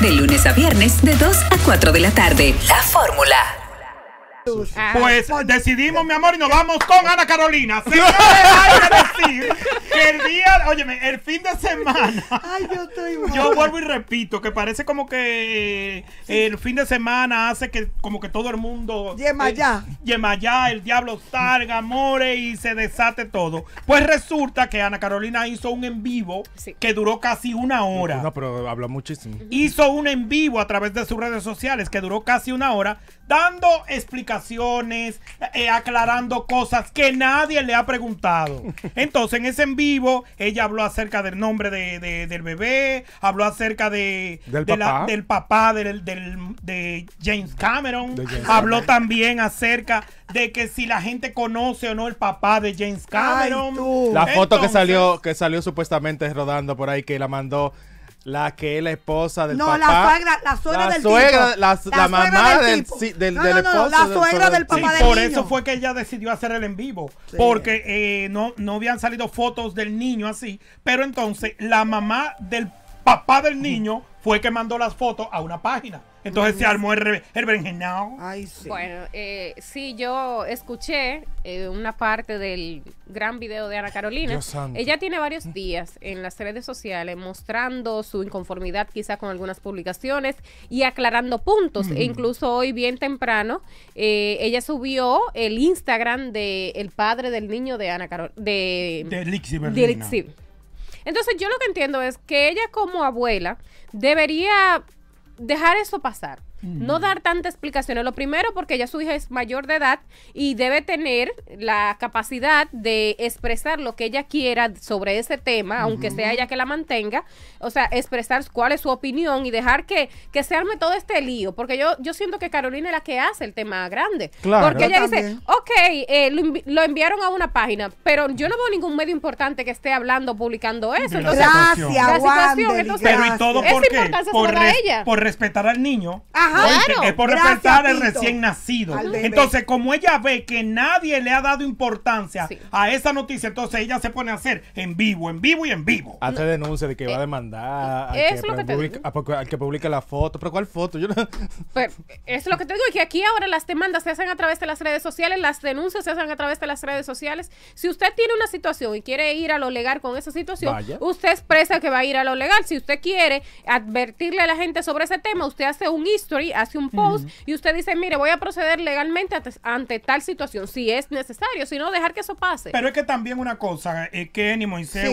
De lunes a viernes, de 2 a 4 de la tarde. La fórmula. Pues decidimos, mi amor, y nos vamos con Ana Carolina. el día, el fin de semana. yo vuelvo y repito que parece como que el fin de semana hace que como que todo el mundo. Eh, ya, Yema ya, el diablo salga, amore y se desate todo. Pues resulta que Ana Carolina hizo un en vivo que duró casi una hora. No, pero habló muchísimo. Hizo un en vivo a través de sus redes sociales que duró casi una hora dando explicaciones eh, aclarando cosas que nadie le ha preguntado. Entonces, en ese en vivo, ella habló acerca del nombre del bebé, habló acerca de, del papá, del de James Cameron, habló también acerca de que si la gente conoce o no el papá de James Cameron. la foto que salió que salió supuestamente rodando por ahí que la mandó la que es la esposa del papá. No, la suegra, la suegra la del suegra, La, mamá del, del, del, no, no, La suegra del, papá por eso fue que ella decidió hacer el en vivo. Porque eh, no, no habían salido fotos del niño así. Pero entonces la mamá del papá del niño fue que mandó las fotos a una página. Entonces se armó el, el berenjenao. Bueno, eh, sí, yo escuché eh, una parte del gran video de Ana Carolina. Ella tiene varios días en las redes sociales mostrando su inconformidad quizás con algunas publicaciones y aclarando puntos. Mm. E incluso hoy bien temprano, eh, ella subió el Instagram del el padre del niño de Ana Carolina. De, de Lixi De Entonces yo lo que entiendo es que ella como abuela debería dejar eso pasar. No mm. dar tantas explicaciones. Lo primero, porque ya su hija es mayor de edad y debe tener la capacidad de expresar lo que ella quiera sobre ese tema, aunque sea ella que la mantenga. O sea, expresar cuál es su opinión y dejar que, que se arme todo este lío. Porque yo, yo siento que Carolina es la que hace el tema grande. porque ella dice, ok, eh, lo, enviaron a una página, pero yo no veo ningún medio importante que esté hablando, publicando eso. Entonces, gracias, la pero y todo por ella. por respetar al niño. Ah, es por respetar al recién nacido. entonces, como ella ve que nadie le ha dado importancia a esa noticia, entonces ella se pone a hacer en vivo, en vivo y en vivo. Hace denuncia de que va a demandar que, publica, la foto. ¿Pero cuál foto? Yo pues, es lo que te digo, es que aquí ahora las demandas se hacen a través de las redes sociales, las denuncias se hacen a través de las redes sociales. Si usted tiene una situación y quiere ir a lo legal con esa situación, usted expresa que va a ir a lo legal. Si usted quiere advertirle a la gente sobre ese tema, usted hace un history hace un post y usted dice, mire, voy a proceder legalmente ante, tal situación, si es necesario, si no, dejar que eso pase. Pero es que también una cosa, es que ni Moisés,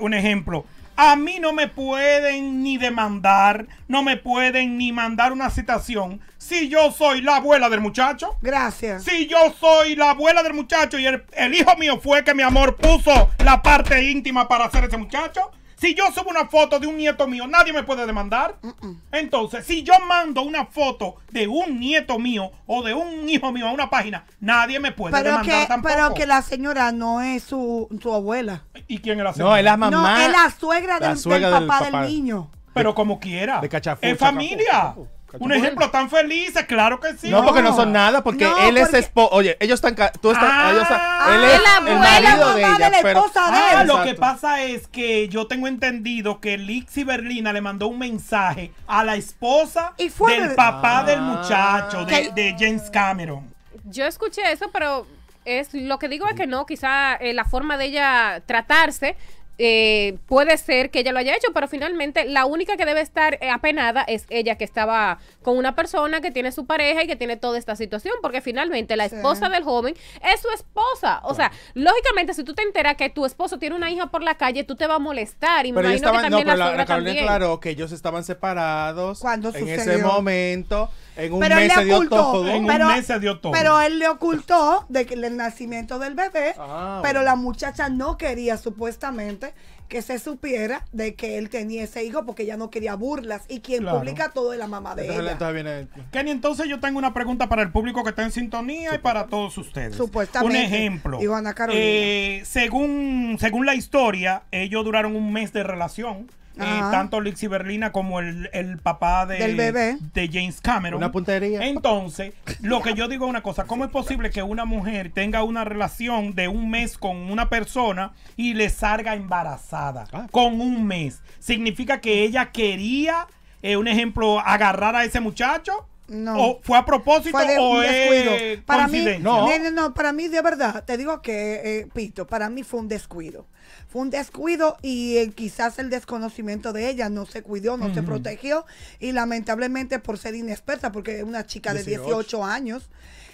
un ejemplo. A mí no me pueden ni demandar, no me pueden ni mandar una citación si yo soy la abuela del muchacho. Gracias. Si yo soy la abuela del muchacho y el, el hijo mío fue que mi amor puso la parte íntima para hacer ese muchacho. Si yo subo una foto de un nieto mío, nadie me puede demandar. Mm, mm. Entonces, si yo mando una foto de un nieto mío o de un hijo mío a una página, nadie me puede demandar tampoco. Pero que la señora no es su, abuela. ¿Y quién es la señora? No, es la mamá. No, es la suegra, del, papá del, niño. Pero como quiera. De es familia. Un ejemplo tan feliz, claro que sí. No, porque no son nada, porque él es esposo. Oye, ellos están. Tú estás. Ah, ah, él es el marido de ella. la ah, lo que pasa es que yo tengo entendido que Lixi Berlina le mandó un mensaje a la esposa del papá del muchacho, de, James Cameron. Yo escuché eso, pero es lo que digo es que no, quizá eh, la forma de ella tratarse eh, puede ser que ella lo haya hecho, pero finalmente la única que debe estar eh, apenada es ella que estaba con una persona que tiene su pareja y que tiene toda esta situación, porque finalmente la esposa del joven es su esposa. O sea, lógicamente, si tú te enteras que tu esposo tiene una hija por la calle, tú te vas a molestar. Y pero que también la, que ellos estaban separados cuando en ese momento. En un mes se dio En pero, un mes se dio Pero él le ocultó de que, el nacimiento del bebé, ah, pero la muchacha no quería supuestamente que se supiera de que él tenía ese hijo porque ella no quería burlas y quien publica todo es la mamá de ella. Kenny, entonces yo tengo una pregunta para el público que está en sintonía y para todos ustedes. Supuestamente. Un ejemplo. Ivana Carolina. Eh, según, según la historia, ellos duraron un mes de relación. Y eh, tanto Lixi Berlina como el, papá de, Del bebé. de James Cameron. Una puntería. Entonces, lo que yo digo es una cosa, ¿cómo es posible que una mujer tenga una relación de un mes con una persona y le salga embarazada? Ah. Con un mes. Significa que ella quería, eh, un ejemplo, agarrar a ese muchacho. No. ¿O fue a propósito o es Para mí, no. para mí de verdad, te digo que, eh, Pito, para mí fue un descuido fue un descuido y eh, quizás el desconocimiento de ella no se cuidó, no se protegió y lamentablemente por ser inexperta, porque es una chica de 18 años,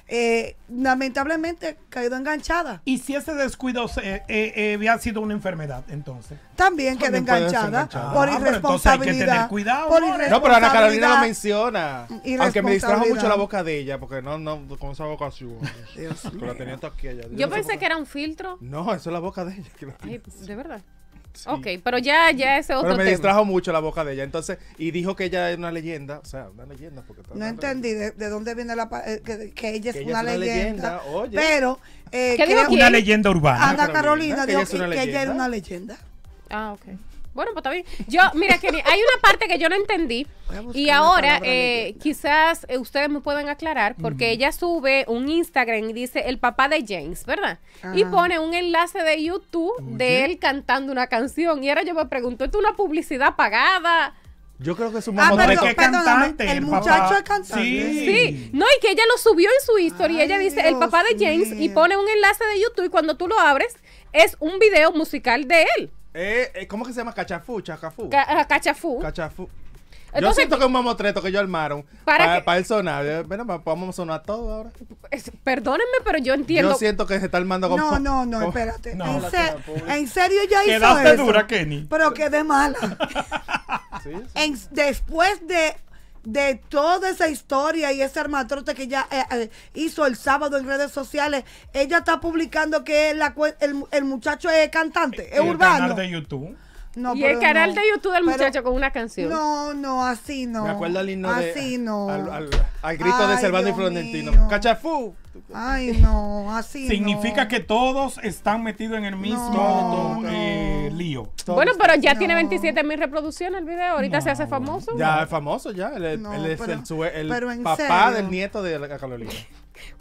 eh, lamentablemente caído enganchada. ¿Y si ese descuido eh, eh, eh, había sido una enfermedad entonces? También quedó enganchada por ah, irresponsabilidad. por no, pero Ana Carolina lo menciona. Aunque me distrajo mucho la boca de ella, porque no, no, con esa boca así. Yo, pensé que era un filtro. No, eso es la boca de ella. de verdad. Okay, Ok, pero ya, ya ese otro Pero me distrajo mucho la boca de ella. Entonces, y dijo que ella es una leyenda. O sea, una leyenda. Porque no entendí de, dónde viene la. Eh, que, ella es, una, leyenda, Pero. Eh, que una leyenda urbana. Ana Carolina, dijo que, ella, es una leyenda. Ah, ok. Bueno, pues está Yo, mira, Kenny, hay una parte que yo no entendí y ahora eh, quizás eh, ustedes me pueden aclarar porque ella sube un Instagram y dice el papá de James, ¿verdad? Y pone un enlace de YouTube de él cantando una canción y ahora yo me pregunto, ¿esto es una publicidad pagada? Yo creo que su mamá ah, que El, muchacho es Sí. No, y que ella lo subió en su historia. y ella dice el papá de James y pone un enlace de YouTube y cuando tú lo abres es un video musical de él. Eh, eh, ¿Cómo que se llama? Cachafú, chacafú. cachafú. Cachafú. yo siento que es un mamotreto que yo armaron para, para, el sonar. Eh, bueno, vamos a sonar todo ahora. perdónenme, pero yo entiendo. Yo siento que se está armando con. No, no, no, espérate. en, serio ya hice eso. dura, Kenny. Pero quedé mala. sí, después de de toda esa historia y ese armatrote que ella eh, eh, hizo el sábado en redes sociales, ella está publicando que el, muchacho es cantante, es urbano. Canal de YouTube. y el canal de YouTube del muchacho con una canción. No, no, así no. Me acuerdo al himno así no. Al, grito de Servando y Florentino. ¡Cachafú! Ay, no, así Significa que todos están metidos en el mismo... Eh, lío. bueno, pero ya tiene 27 mil reproducciones el video. Ahorita se hace famoso. Ya es famoso, ya. Él, es el, papá del nieto de la Carolina.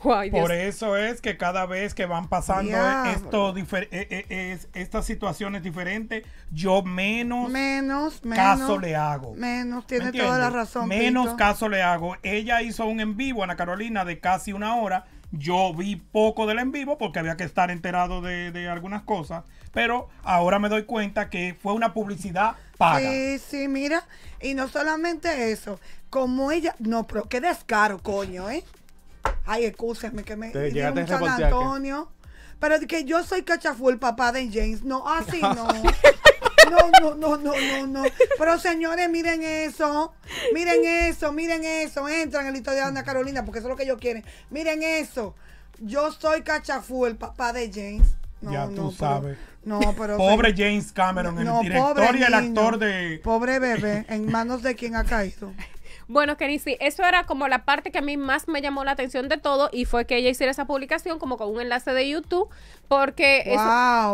Por eso es que cada vez que van pasando esto, eh, eh, estas situaciones diferentes, yo menos, menos, caso le hago. Menos, tiene toda la razón. Menos caso le hago. Ella hizo un en vivo, Ana Carolina, de casi una hora yo vi poco del en vivo porque había que estar enterado de, algunas cosas, pero ahora me doy cuenta que fue una publicidad paga. Sí, sí, mira, y no solamente eso, como ella, no, pero qué descaro, coño, ¿eh? Ay, excúsenme que me Te un Antonio. Pero que yo soy cachafú el papá de James. No, así ah, no. No, no, no, no, no, no. Pero señores, miren eso. Miren eso, miren eso. Entran en la historia de Ana Carolina porque eso es lo que ellos quieren. Miren eso. Yo soy Cachafú, el papá de James. ya tú sabes. no, pero pobre James Cameron, el director y el actor de. Pobre bebé, en manos de quien ha caído. Bueno, sí eso era como la parte que a mí más me llamó la atención de todo y fue que ella hiciera esa publicación como con un enlace de YouTube porque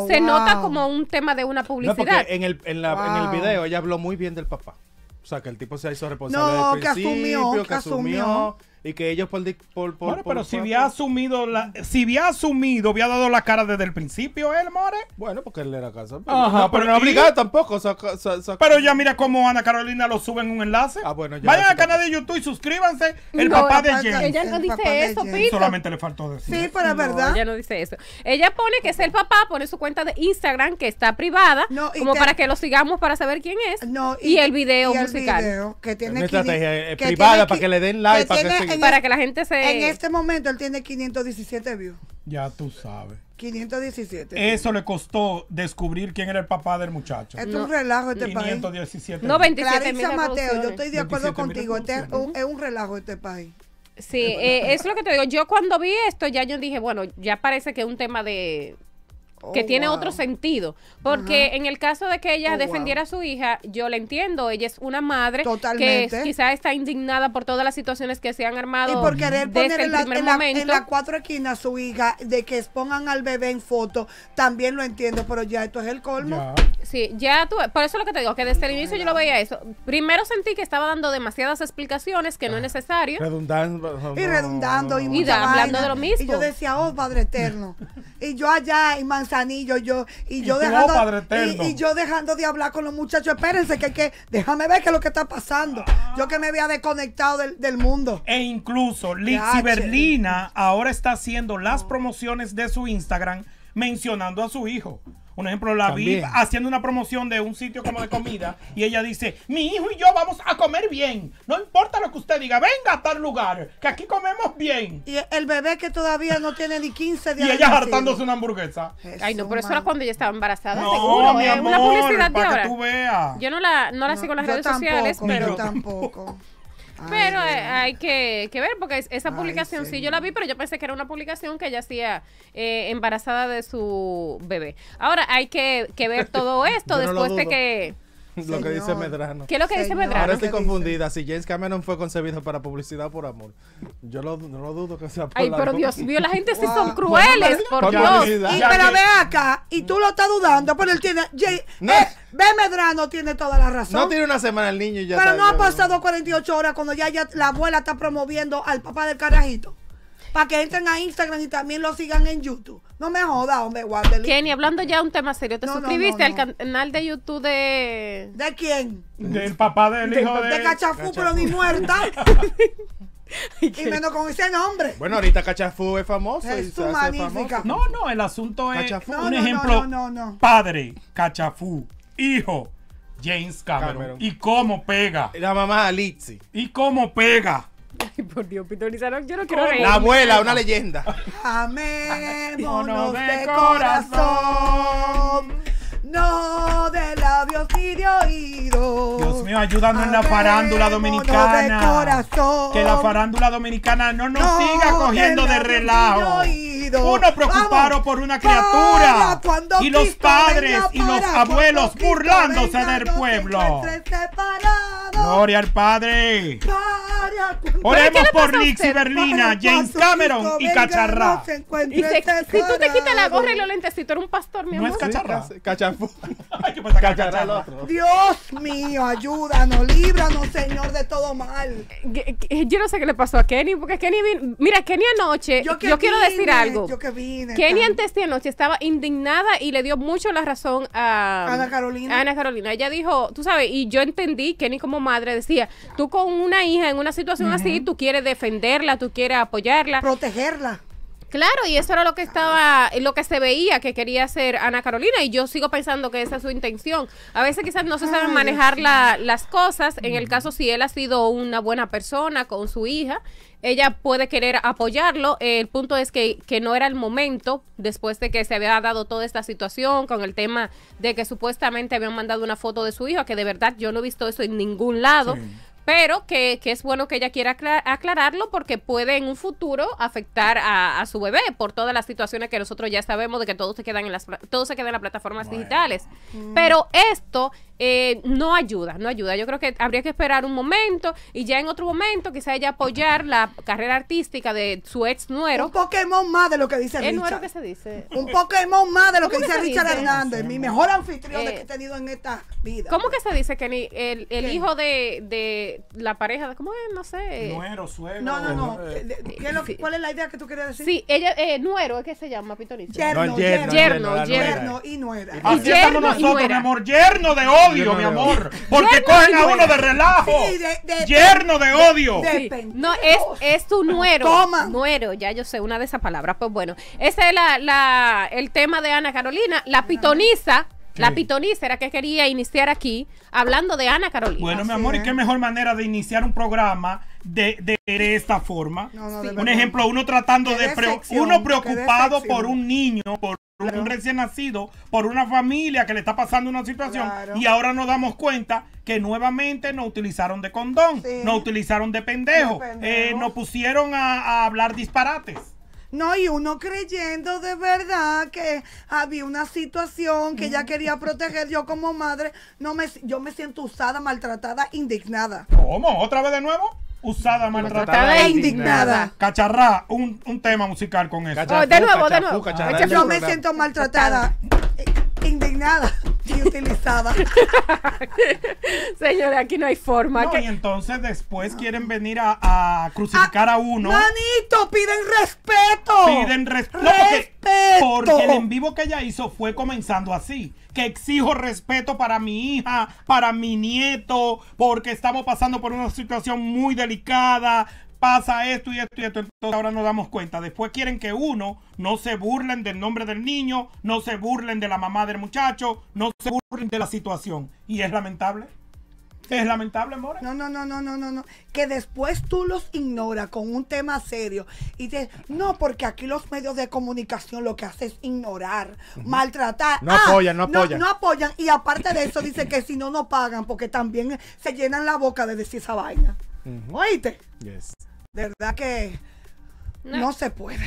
se nota como un tema de una publicidad. No, porque en el, en, la, en el video ella habló muy bien del papá. O sea, que el tipo se hizo responsable no, del principio, que asumió, que asumió y que ellos por... por, bueno, pero si había asumido, la, si había asumido, había dado la cara desde el principio él, ¿eh, More. Bueno, porque él era casado pero, no obligado tampoco. Pero ya mira cómo Ana Carolina lo sube en un enlace. Ah, bueno, Vayan al canal de YouTube y suscríbanse. El papá de James. Ella no dice eso, Pito. Solamente le faltó decir. Sí, para verdad. Ella no dice eso. Ella pone que es el papá, pone su cuenta de Instagram que está privada, como para que lo sigamos para saber quién es. y, el video musical. El video que tiene eh, privada para que le den like, en para que la gente se. En este momento él tiene 517 views. Ya tú sabes. 517. Eso le costó descubrir quién era el papá del muchacho. Es un relajo este país. 517. No, 27 Mateo, yo estoy de acuerdo contigo. Este es, un, relajo este país. Sí, eso eh, es lo que te digo. Yo cuando vi esto, ya yo dije, bueno, ya parece que es un tema de, Oh, que tiene otro sentido. Porque en el caso de que ella oh, defendiera a su hija, yo la entiendo. Ella es una madre que quizás está indignada por todas las situaciones que se han armado. Y por querer poner en, la, las cuatro esquinas a su hija, de que expongan al bebé en foto, también lo entiendo, pero ya esto es el colmo. Sí, ya tú, por eso es lo que te digo, que desde el inicio yo lo veía eso. Primero sentí que estaba dando demasiadas explicaciones que no es ah. necesario. Redundando. y redundando y, y hablando de lo mismo. Y yo decía, oh Padre Eterno. y yo allá, y yo y yo oh, dejando y, yo dejando de hablar con los muchachos. Espérense que que déjame ver qué es lo que está pasando. Yo que me había desconectado del, del mundo. E incluso Lixi Berlina ahora está haciendo las promociones de su Instagram mencionando a su hijo. Un ejemplo, la vi haciendo una promoción de un sitio como de comida y ella dice, mi hijo y yo vamos a comer bien. No importa lo que usted diga, venga a tal lugar, que aquí comemos bien. Y el bebé que todavía no tiene ni 15 días. Y ella hartándose una hamburguesa. Ay, no, por eso era cuando ella estaba embarazada, no, seguro. ¿eh? Mi una publicidad Que tú veas. Yo no la, no la sigo en las redes sociales, pero... Yo tampoco. Pero eh, hay que, que, ver, porque esa publicación sí yo la vi, pero yo pensé que era una publicación que ella hacía eh, embarazada de su bebé. Ahora hay que, que ver todo esto después de que lo que dice Medrano. ¿Qué es lo que dice Medrano? Ahora estoy confundida. Si James Cameron fue concebido para publicidad por amor, yo no lo dudo que sea por Ay, la pero Dios mío, la gente sí son crueles, por Dios. Y pero ve acá, y tú lo estás dudando, pero él tiene... Jay, eh, ve Medrano tiene toda la razón. No tiene una semana el niño y ya Pero no ha pasado 48 horas cuando ya, ya la abuela está promoviendo al papá del carajito para que entren a Instagram y también lo sigan en YouTube. No me jodas, hombre, Wanderly. Kenny, hablando ya de un tema serio, ¿te suscribiste al canal de YouTube de. ¿De quién? Del papá del hijo de. De, Cachafú, pero ni muerta. y menos con ese nombre. Bueno, ahorita Cachafú es famoso. Es su magnífica. No, no, el asunto es Cachafú. un ejemplo. Padre, Cachafú, hijo, James Cameron. Y cómo pega. La mamá Alixi. Y cómo pega. Ay, por Dios, Pito yo no quiero La abuela, una leyenda. Amémonos de corazón. No de labios ni de oídos. Dios mío, ayúdanos en la farándula dominicana. Que la farándula dominicana no nos siga cogiendo de, relajo. Uno preocuparon por una criatura. Y los padres y los abuelos burlándose del pueblo. Gloria al Padre. Oremos por Nixie Berlina, James Cameron y Cacharra. si tú te quitas la gorra y los tú eres un pastor, mi amor. No es Cacharra. Cachafú. Dios mío, ayúdanos, líbranos, Señor, de todo mal. Eh, eh, eh, yo no sé qué le pasó a Kenny, porque Kenny vino, mira, Kenny anoche, yo, quiero decir algo. que Kenny antes de anoche estaba indignada y le dio mucho la razón a Ana Carolina. A Ana Carolina. Ella dijo, tú sabes, y yo entendí, Kenny como madre decía, tú con una hija en una situación así, tú quieres defenderla, tú quieres apoyarla. Protegerla. Claro, y eso era lo que estaba, lo que se veía que quería hacer Ana Carolina, y yo sigo pensando que esa es su intención. A veces quizás no se saben manejar las cosas, en el mm. caso si él ha sido una buena persona con su hija, ella puede querer apoyarlo. El punto es que, que, no era el momento, después de que se había dado toda esta situación con el tema de que supuestamente habían mandado una foto de su hija, que de verdad yo no he visto eso en ningún lado pero que, es bueno que ella quiera aclararlo porque puede en un futuro afectar a, su bebé por todas las situaciones que nosotros ya sabemos de que todos se quedan en las todos se quedan en las plataformas digitales. Mm. Pero esto eh, no ayuda, no ayuda. Yo creo que habría que esperar un momento y ya en otro momento quizá ella apoyar la carrera artística de su ex nuero. Un Pokémon más de lo que dice El nuevo que se dice. Un Pokémon más de lo que dice Richard Hernández, mi mejor anfitrión eh, que he tenido en esta vida. ¿Cómo que se dice, que El, el hijo de la pareja, ¿cómo es? Eh, no sé. Nuero, suegro. No, no, no. Eh. ¿Cuál es la idea que tú querías decir? Sí, ella, eh, nuero, es que se llama, pitoniza Yerno, No, yerno, yerno, yerno, yerno y nuera. Así ah, estamos nosotros, mi amor. Yerno de odio, mi amor. Porque cogen a uno de relajo. Yerno de odio. No, es, es tu nuero. Nuero, ya yo sé una de esas palabras. Pues bueno, ese es la- el tema de Ana Carolina. La pitoniza la pitonista era que quería iniciar aquí hablando de Ana Carolina. Bueno, mi amor, ¿y qué mejor manera de iniciar un programa de, de, esta forma? Un ejemplo, uno tratando de... uno preocupado por un niño, por un recién nacido, por una familia que le está pasando una situación y ahora nos damos cuenta que nuevamente nos utilizaron de condón, Nos no utilizaron de pendejo, eh, nos pusieron a hablar disparates. No, y uno creyendo de verdad que había una situación que ella mm. quería proteger. Yo como madre, no me, yo me siento usada, maltratada, indignada. ¿Cómo? ¿Otra vez de nuevo? Usada, maltratada e indignada. Cacharrá, un, tema musical con eso. Oh, de nuevo, de nuevo. yo me siento maltratada, indignada. Utilizada, utilizaba Señora, aquí no hay forma. Y entonces después quieren venir a, ah, crucificar a, uno. Manito, piden respeto. Piden respeto. porque el en vivo que ella hizo fue comenzando así. Que exijo respeto para mi hija, para mi nieto, porque estamos pasando por una situación muy delicada pasa esto y esto y esto, entonces ahora nos damos cuenta. Después quieren que uno no se burlen del nombre del niño, no se burlen de la mamá del muchacho, no se burlen de la situación. Y es lamentable. Es lamentable, More. No, no, no, no, no, no, no. Que después tú los ignoras con un tema serio y dices, no, porque aquí los medios de comunicación lo que hacen es ignorar, maltratar. No apoyan, ah, no apoyan. No, apoyan. Y aparte de eso, dice que si no, no pagan, porque también se llenan la boca de decir esa vaina. ¿Oíste? Yes verdad que no, se puede.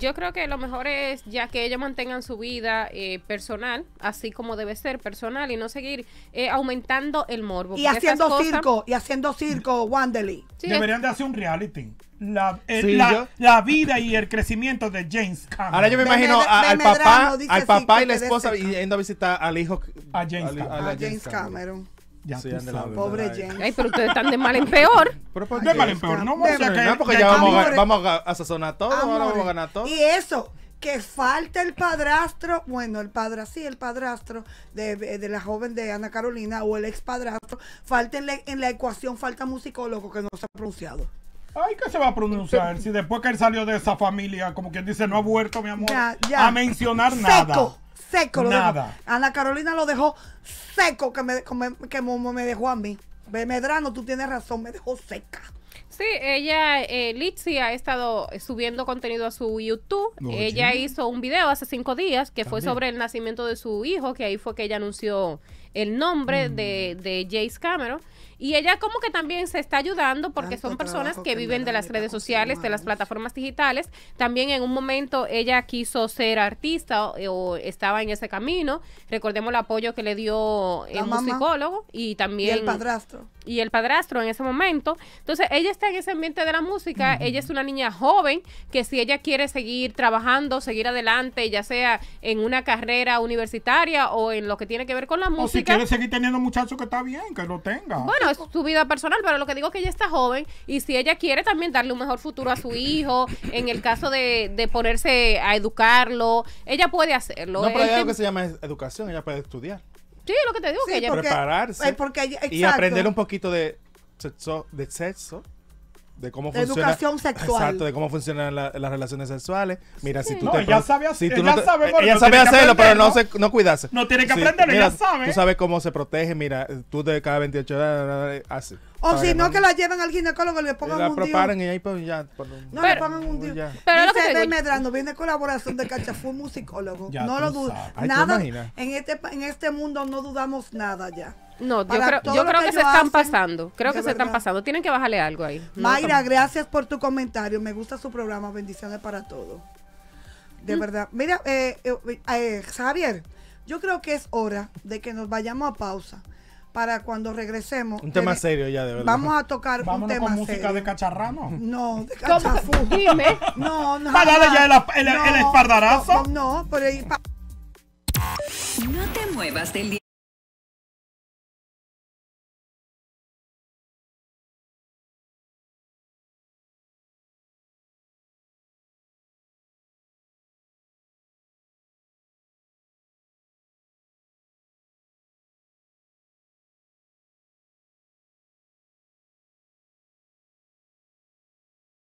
Yo creo que lo mejor es ya que ellos mantengan su vida eh, personal, así como debe ser personal, y no seguir eh, aumentando el morbo. Y haciendo circo, y haciendo circo, Wanderly. Deberían de hacer un reality. La, vida y el crecimiento de James Cameron. Ahora yo me imagino al papá, al papá y la esposa yendo a visitar al hijo. A James, Cameron. Ya sí, Pobre Ay, pero ustedes están de mal en peor. Pero pues, de mal en peor, no vamos a porque ya vamos, a, sazonar todo, ahora vamos a ganar todo. Y eso, que falta el padrastro, bueno, el padre sí, el padrastro de, de, la joven de Ana Carolina o el ex padrastro, falta en la, ecuación, falta musicólogo que no se ha pronunciado. Ay, que se va a pronunciar si después que él salió de esa familia, como quien dice, no ha vuelto, mi amor, a mencionar nada seco. Nada. Ana Carolina lo dejó seco que me, que me dejó a mí. Medrano, tú tienes razón, me dejó seca. Sí, ella, eh, ha estado subiendo contenido a su YouTube. Ella hizo un video hace cinco días que fue sobre el nacimiento de su hijo, que ahí fue que ella anunció el nombre mm. de, de Jace Cameron. Y ella como que también se está ayudando porque son personas que, viven de las redes sociales, de las plataformas digitales. También en un momento ella quiso ser artista o, eh, estaba en ese camino. Recordemos el apoyo que le dio eh, el musicólogo y también... el padrastro y el padrastro en ese momento. Entonces, ella está en ese ambiente de la música, ella es una niña joven que si ella quiere seguir trabajando, seguir adelante, ya sea en una carrera universitaria o en lo que tiene que ver con la música. O si quiere seguir teniendo muchachos que está bien, que lo tenga. Bueno, es su vida personal, pero lo que digo es que ella está joven y si ella quiere también darle un mejor futuro a su hijo, en el caso de, de ponerse a educarlo, ella puede hacerlo. No, pero hay este algo que se llama educación, ella puede estudiar. Sí, lo que te digo, sí, que ella... prepararse eh, porque, exacto. y aprender un poquito de sexo, de sexo, de cómo funciona, educación sexual. Exacto, de cómo funcionan las relaciones sexuales. Mira, si tú no, te ella sabe, si tú ella no sabe, ella hacerlo, pero ¿no? Se, no cuidarse. No tiene que aprenderlo, sí, ella sabe. Tú sabes cómo se protege, mira, tú de cada 28 horas haces... O si no, que la lleven al ginecólogo y le pongan un dios. preparen y ahí pues ya. no, le pongan un dios. Pero Dice viene colaboración de Cachafú Musicólogo. no lo dudo. Nada, en este, en este mundo no dudamos nada ya. No, yo creo, yo creo que, se están pasando. Creo que se están pasando. Tienen que bajarle algo ahí. Mayra, gracias por tu comentario. Me gusta su programa. Bendiciones para todos. De mm. verdad. Mira, eh, eh, eh, Javier, yo creo que es hora de que nos vayamos a pausa para cuando regresemos. Un tema serio ya, de verdad. Vamos a tocar un tema con música de cacharrano? No, de cachafú. Dime. No, no. Para darle ya el, el, no, espardarazo. No, no, pero... No te muevas del día.